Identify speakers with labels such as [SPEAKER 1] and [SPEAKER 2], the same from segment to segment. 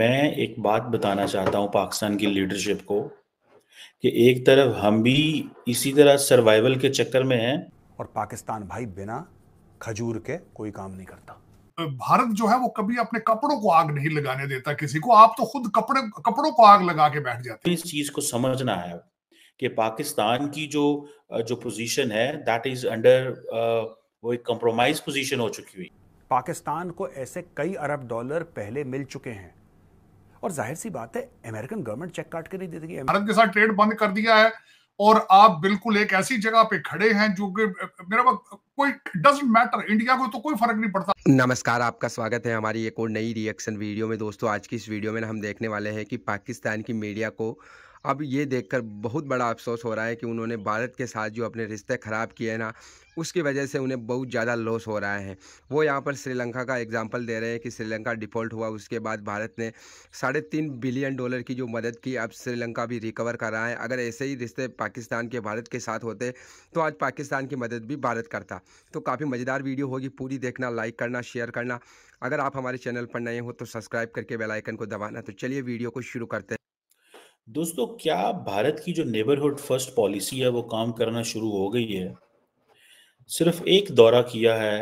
[SPEAKER 1] मैं एक बात बताना चाहता हूँ पाकिस्तान की लीडरशिप को कि एक तरफ हम भी इसी तरह सर्वाइवल के चक्कर में हैं और पाकिस्तान भाई बिना खजूर के कोई काम नहीं करता भारत जो है वो कभी अपने कपड़ों को आग नहीं लगाने देता किसी को आप तो खुद कपड़े कपड़ों को आग लगा के बैठ जाते इस चीज को समझना है कि पाकिस्तान की जो जो पोजीशन है दैट इज अंडर वो एक कॉम्प्रोमाइज पोजीशन हो चुकी हुई पाकिस्तान को ऐसे कई अरब डॉलर पहले मिल चुके हैं
[SPEAKER 2] और जाहिर सी बात है अमेरिकन गवर्नमेंट चेक काट के नहीं देती देगी
[SPEAKER 1] भारत के साथ ट्रेड बंद कर दिया है और आप बिल्कुल एक ऐसी जगह पे खड़े हैं जो कि मेरा कोई डजेंट मैटर इंडिया को तो कोई फर्क नहीं पड़ता
[SPEAKER 2] नमस्कार आपका स्वागत है हमारी एक और नई रिएक्शन वीडियो में दोस्तों आज की इस वीडियो में हम देखने वाले हैं कि पाकिस्तान की मीडिया को अब ये देखकर बहुत बड़ा अफसोस हो रहा है कि उन्होंने भारत के साथ जो अपने रिश्ते ख़राब किए ना उसकी वजह से उन्हें बहुत ज़्यादा लॉस हो रहा है वो यहाँ पर श्रीलंका का एग्जाम्पल दे रहे हैं कि श्रीलंका डिफ़ॉल्ट हुआ उसके बाद भारत ने साढ़े तीन बिलियन डॉलर की जो मदद की अब श्रीलंका भी रिकवर कर रहा है अगर ऐसे ही रिश्ते पाकिस्तान के भारत के साथ होते तो आज पाकिस्तान की मदद भी भारत करता तो काफ़ी मज़ेदार वीडियो होगी पूरी देखना लाइक करना शेयर करना अगर आप हमारे चैनल पर नए हो तो सब्सक्राइब करके बेलाइकन को दबाना तो चलिए वीडियो को शुरू करते हैं दोस्तों क्या भारत की जो नेबरहुड
[SPEAKER 1] फर्स्ट पॉलिसी है वो काम करना शुरू हो गई है सिर्फ एक दौरा किया है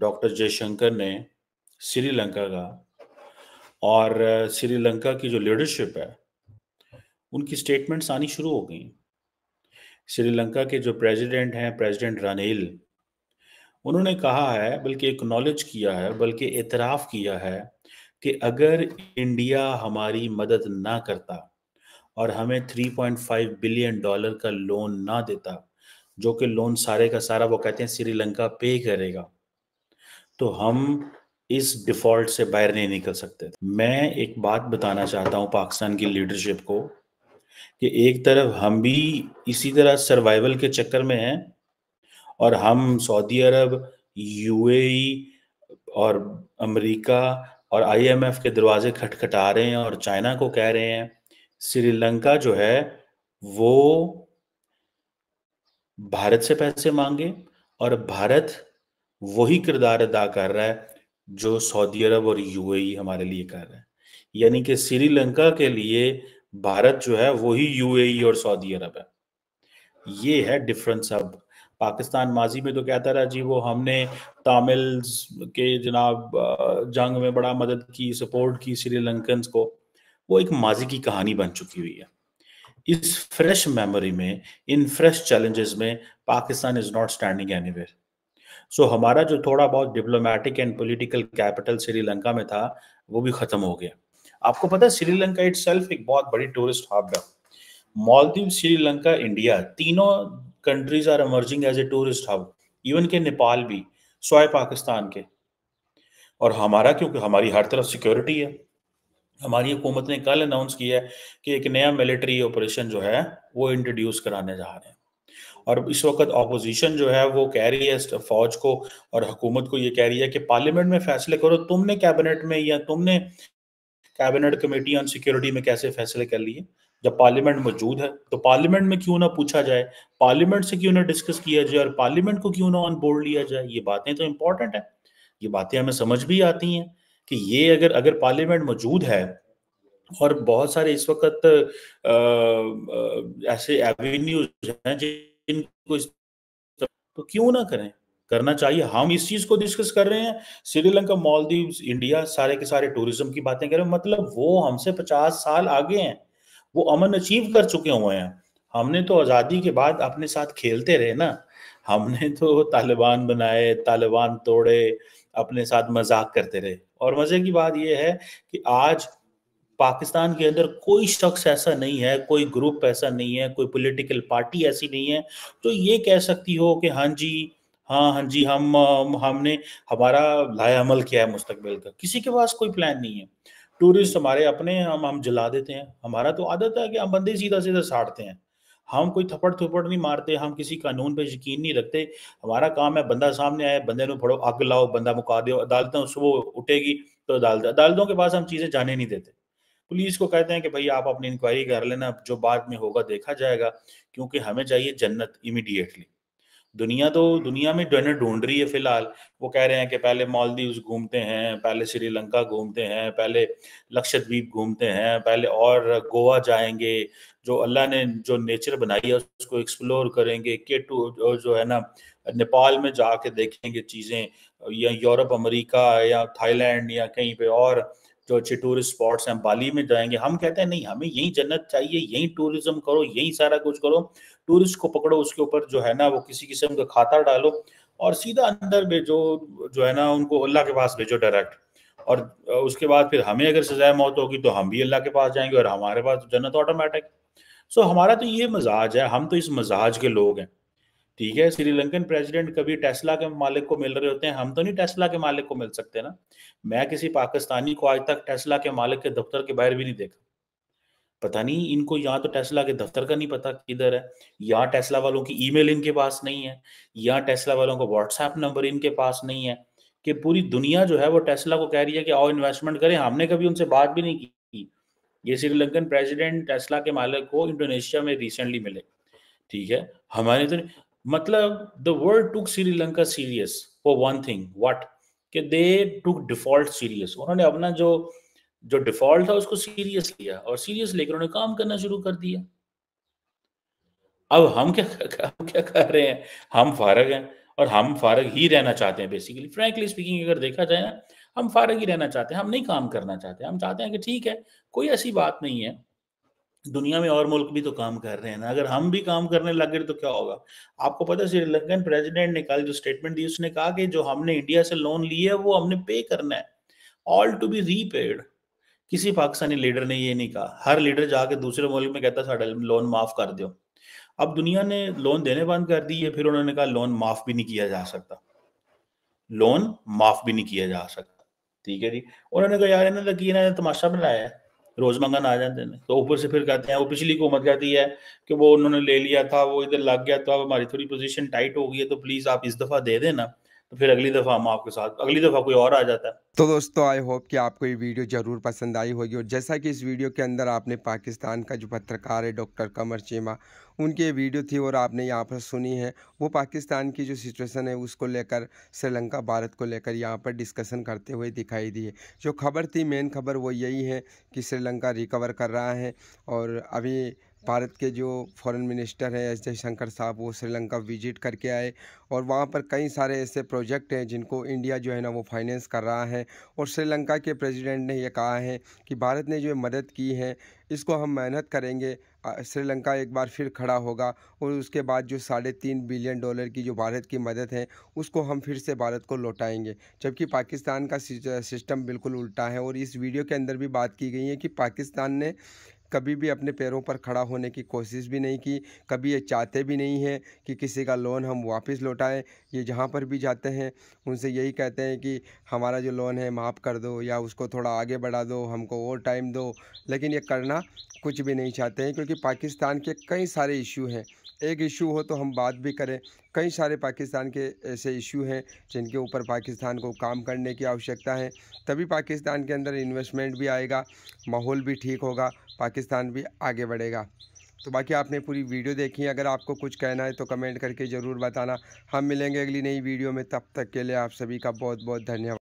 [SPEAKER 1] डॉक्टर जयशंकर ने श्रीलंका का और श्रीलंका की जो लीडरशिप है उनकी स्टेटमेंट्स आनी शुरू हो गई श्रीलंका के जो प्रेसिडेंट हैं प्रेसिडेंट रानिल उन्होंने कहा है बल्कि एक्नॉलेज किया है बल्कि एतराफ़ किया है कि अगर इंडिया हमारी मदद ना करता और हमें 3.5 बिलियन डॉलर का लोन ना देता जो कि लोन सारे का सारा वो कहते हैं श्रीलंका पे करेगा तो हम इस डिफॉल्ट से बाहर नहीं निकल सकते मैं एक बात बताना चाहता हूं पाकिस्तान की लीडरशिप को कि एक तरफ हम भी इसी तरह सर्वाइवल के चक्कर में हैं और हम सऊदी अरब यूएई e और अमेरिका और आईएमएफ के दरवाजे खटखटा रहे हैं और चाइना को कह रहे हैं श्रीलंका जो है वो भारत से पैसे मांगे और भारत वही किरदार अदा कर रहा है जो सऊदी अरब और यूएई e हमारे लिए कर रहा है यानी कि श्रीलंका के लिए भारत जो है वही यूएई e और सऊदी अरब है ये है डिफरेंस अब पाकिस्तान माजी में तो कहता रहा जी वो हमने तमिल्स के जनाब जंग में बड़ा मदद की सपोर्ट की श्रीलंकन को वो एक माजी की कहानी बन चुकी हुई है इस फ्रेश मेमोरी में इन फ्रेश चैलेंजेस में Pakistan is not standing anywhere so हमारा जो थोड़ा बहुत diplomatic and political capital Sri Lanka में था वो भी खत्म हो गया आपको पता है श्रीलंका इट एक बहुत बड़ी टूरिस्ट हब है मालदीव श्रीलंका इंडिया तीनों countries are emerging as a tourist hub even के नेपाल भी सोए पाकिस्तान के और हमारा क्योंकि हमारी हर तरफ सिक्योरिटी है हमारी हुकूमत ने कल अनाउंस किया है कि एक नया मिलिट्री ऑपरेशन जो है वो इंट्रोड्यूस कराने जा रहे हैं और इस वक्त अपोजिशन जो है वो कह रही है फौज को और हुकूमत को ये कह रही है कि पार्लियामेंट में फैसले करो तुमने कैबिनेट में या तुमने कैबिनेट कमेटी ऑन सिक्योरिटी में कैसे फैसले कर लिए जब पार्लियामेंट मौजूद है तो पार्लियामेंट में क्यों ना पूछा जाए पार्लियामेंट से क्यों ना डिस्कस किया जाए और पार्लियामेंट को क्यों ना ऑन बोर्ड लिया जाए ये बातें तो इंपॉर्टेंट है ये बातें हमें समझ भी आती हैं कि ये अगर अगर पार्लियामेंट मौजूद है और बहुत सारे इस वक्त ऐसे एवेन्यूज हैं जिनको तो क्यों ना करें करना चाहिए हम इस चीज को डिस्कस कर रहे हैं श्रीलंका मालदीव इंडिया सारे के सारे टूरिज्म की बातें कर रहे हैं मतलब वो हमसे पचास साल आगे हैं वो अमन अचीव कर चुके हुए हैं हमने तो आज़ादी के बाद अपने साथ खेलते रहे ना हमने तो तालिबान बनाए तालिबान तोड़े अपने साथ मजाक करते रहे और मजे की बात यह है कि आज पाकिस्तान के अंदर कोई शख्स ऐसा नहीं है कोई ग्रुप ऐसा नहीं है कोई पॉलिटिकल पार्टी ऐसी नहीं है जो तो ये कह सकती हो कि हाँ जी हाँ हाँ जी हम हमने हमारा लाया अमल किया है मुस्तकबिल का किसी के पास कोई प्लान नहीं है टूरिस्ट हमारे अपने हम हम जला देते हैं हमारा तो आदत है कि हम बंदे सीधा सीधा साड़ते हैं हम कोई थप्पड़ थप्पड़ नहीं मारते हम किसी कानून पे यकीन नहीं रखते हमारा काम है बंदा सामने आए बंदे को फड़ो अग लाओ बंदा मुका दो अदालतों सुबह उठेगी तो अदालत अदालतों के पास हम चीज़ें जाने नहीं देते पुलिस को कहते हैं कि भाई आप अपनी इंक्वायरी कर लेना जो बाद में होगा देखा जाएगा क्योंकि हमें चाहिए जन्नत इमीडिएटली दुनिया तो दुनिया में डोनर ढूंढ रही है फिलहाल वो कह रहे हैं कि पहले मालदीव घूमते हैं पहले श्रीलंका घूमते हैं पहले लक्षद्वीप घूमते हैं पहले और गोवा जाएंगे जो अल्लाह ने जो नेचर बनाई है उसको एक्सप्लोर करेंगे के टू जो है ना नेपाल में जाके देखेंगे चीज़ें या यूरोप अमेरिका या थाईलैंड या कहीं पे और जो अच्छे टूरिस्ट स्पॉट्स हैं बाली में जाएंगे हम कहते हैं नहीं हमें यही जन्नत चाहिए यही टूरिज्म करो यही सारा कुछ करो टूरिस्ट को पकड़ो उसके ऊपर जो है ना वो किसी किस्म का खाता डालो और सीधा अंदर भेजो जो है ना उनको अल्लाह के पास भेजो डायरेक्ट और उसके बाद फिर हमें अगर सजाए मौत होगी तो हम भी अल्लाह के पास जाएंगे और हमारे पास तो जन्नत ऑटोमेटिक सो हमारा तो ये मजाज है हम तो इस मजाज के लोग हैं ठीक है श्रीलंकन प्रेसिडेंट कभी टेस्ला के मालिक को मिल रहे होते हैं हम तो नहीं टेस्ला के मालिक को मिल सकते ना मैं किसी पाकिस्तानी को आज तक टेस्ला के मालिक के दफ्तर के बाहर भी नहीं देखा पता नहीं इनको या तो टेस्ला के दफ्तर का नहीं पता किधर है या टेस्ला वालों की ईमेल इनके पास नहीं है या टेस्ला वालों का व्हाट्सएप नंबर इनके पास नहीं है कि पूरी दुनिया जो है वो टेस्ला को कह रही है कि आओ इन्वेस्टमेंट करें हमने कभी उनसे बात भी नहीं की ये श्रीलंकन प्रेसिडेंट टेस्ला के मालिक को इंडोनेशिया में रिसेंटली मिले ठीक है हमारे तो मतलब the world took Sri Lanka serious for one thing what कि दे टुक डिफॉल्ट सीरियस उन्होंने अपना जो जो डिफॉल्ट था उसको सीरियस लिया और सीरियस लेकर उन्होंने काम करना शुरू कर दिया अब हम क्या हम क्या कर रहे हैं हम फारग हैं और हम फारग ही रहना चाहते हैं बेसिकली फ्रेंकली स्पीकिंग अगर देखा जाए ना हम फारग ही रहना चाहते हैं हम नहीं काम करना चाहते हम चाहते हैं कि ठीक है कोई ऐसी बात नहीं है दुनिया में और मुल्क भी तो काम कर रहे हैं ना अगर हम भी काम करने लग गए तो क्या होगा आपको पता श्रीलंकन प्रेसिडेंट ने कल जो स्टेटमेंट दी उसने कहा कि जो हमने इंडिया से लोन लिया है वो हमने पे करना है ऑल टू बी रीपेड किसी पाकिस्तानी लीडर ने ये नहीं कहा हर लीडर जाके दूसरे मुल्क में कहता साढ़ा लोन माफ कर दो अब दुनिया ने लोन देने बंद कर दिए फिर उन्होंने कहा लोन माफ भी नहीं किया जा सकता लोन माफ भी नहीं किया जा सकता ठीक है जी उन्होंने कहा यार इन्होंने तो लगी इन्होंने तमाशा बनाया है रोज मंगन आ जाते हैं तो ऊपर से फिर कहते हैं वो पिछली हुकूमत कहती है कि वो उन्होंने ले लिया था वो इधर लग गया तो अब हमारी थोड़ी पोजीशन टाइट हो गई है तो प्लीज आप इस दफा दे देना तो फिर अगली दफ़ा हम आपके साथ अगली दफ़ा कोई और आ जाता है
[SPEAKER 2] तो दोस्तों आई होप कि आपको ये वीडियो ज़रूर पसंद आई होगी और जैसा कि इस वीडियो के अंदर आपने पाकिस्तान का जो पत्रकार है डॉक्टर कमर चीमा उनकी ये वीडियो थी और आपने यहाँ पर सुनी है वो पाकिस्तान की जो सिचुएशन है उसको लेकर श्रीलंका भारत को लेकर यहाँ पर डिस्कशन करते हुए दिखाई दी है जो खबर थी मेन खबर वो यही है कि श्रीलंका रिकवर कर रहा है और अभी भारत के जो फॉरेन मिनिस्टर हैं एस जयशंकर साहब वो श्रीलंका विजिट करके आए और वहाँ पर कई सारे ऐसे प्रोजेक्ट हैं जिनको इंडिया जो है ना वो फाइनेंस कर रहा है और श्रीलंका के प्रेसिडेंट ने ये कहा है कि भारत ने जो मदद की है इसको हम मेहनत करेंगे श्रीलंका एक बार फिर खड़ा होगा और उसके बाद जो साढ़े तीन बिलियन डॉलर की जो भारत की मदद है उसको हम फिर से भारत को लौटाएंगे जबकि पाकिस्तान का सिस्टम बिल्कुल उल्टा है और इस वीडियो के अंदर भी बात की गई है कि पाकिस्तान ने कभी भी अपने पैरों पर खड़ा होने की कोशिश भी नहीं की कभी ये चाहते भी नहीं हैं कि किसी का लोन हम वापस लौटाएं ये जहाँ पर भी जाते हैं उनसे यही कहते हैं कि हमारा जो लोन है माफ़ कर दो या उसको थोड़ा आगे बढ़ा दो हमको और टाइम दो लेकिन ये करना कुछ भी नहीं चाहते हैं क्योंकि पाकिस्तान के कई सारे इशू हैं एक इशू हो तो हम बात भी करें कई सारे पाकिस्तान के ऐसे इशू हैं जिनके ऊपर पाकिस्तान को काम करने की आवश्यकता है तभी पाकिस्तान के अंदर इन्वेस्टमेंट भी आएगा माहौल भी ठीक होगा पाकिस्तान भी आगे बढ़ेगा तो बाकी आपने पूरी वीडियो देखी है अगर आपको कुछ कहना है तो कमेंट करके ज़रूर बताना हम मिलेंगे अगली नई वीडियो में तब तक के लिए आप सभी का बहुत बहुत धन्यवाद